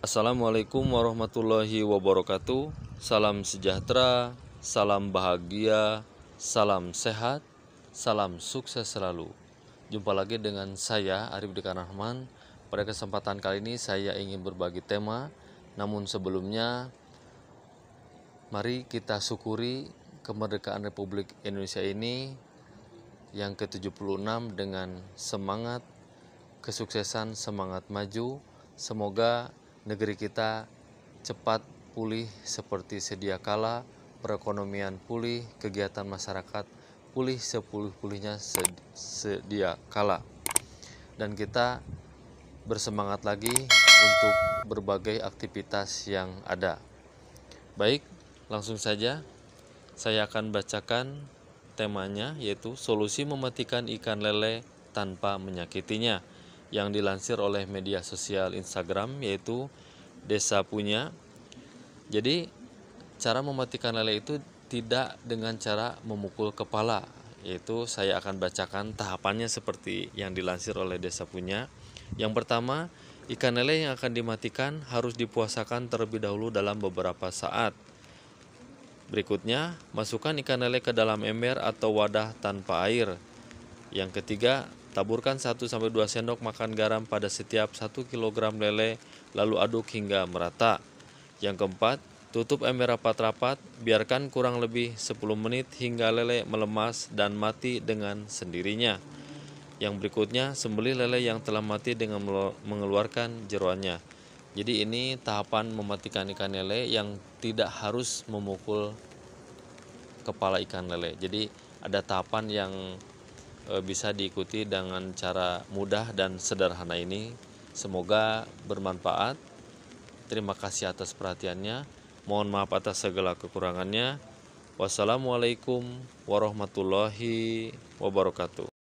Assalamualaikum warahmatullahi wabarakatuh. Salam sejahtera, salam bahagia, salam sehat, salam sukses selalu. Jumpa lagi dengan saya Arif Dekan Rahman. Pada kesempatan kali ini saya ingin berbagi tema. Namun sebelumnya mari kita syukuri kemerdekaan Republik Indonesia ini yang ke-76 dengan semangat kesuksesan, semangat maju. Semoga negeri kita cepat pulih seperti sedia kala, perekonomian pulih, kegiatan masyarakat pulih sepuluh-pulihnya sedia kala. Dan kita bersemangat lagi untuk berbagai aktivitas yang ada. Baik, langsung saja saya akan bacakan temanya yaitu solusi mematikan ikan lele tanpa menyakitinya yang dilansir oleh media sosial Instagram yaitu Desa Punya. Jadi cara mematikan lele itu tidak dengan cara memukul kepala, yaitu saya akan bacakan tahapannya seperti yang dilansir oleh Desa Punya. Yang pertama, ikan lele yang akan dimatikan harus dipuasakan terlebih dahulu dalam beberapa saat. Berikutnya, masukkan ikan lele ke dalam ember atau wadah tanpa air. Yang ketiga, Taburkan 1-2 sendok makan garam pada setiap 1 kg lele, lalu aduk hingga merata. Yang keempat, tutup ember rapat-rapat, biarkan kurang lebih 10 menit hingga lele melemas dan mati dengan sendirinya. Yang berikutnya, sembelih lele yang telah mati dengan mengeluarkan jeruannya. Jadi ini tahapan mematikan ikan lele yang tidak harus memukul kepala ikan lele. Jadi ada tahapan yang E, bisa diikuti dengan cara mudah dan sederhana ini. Semoga bermanfaat. Terima kasih atas perhatiannya. Mohon maaf atas segala kekurangannya. Wassalamualaikum warahmatullahi wabarakatuh.